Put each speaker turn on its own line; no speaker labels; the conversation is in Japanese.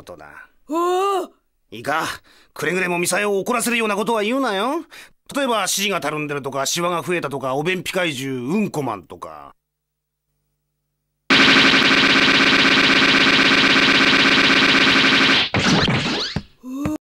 ことだ。おいいか、くれぐれもミサエを怒らせるようなことは言うなよ。例えば、指示がたるんでるとか、シワが増えたとか、お便秘怪獣、うんこマンとか。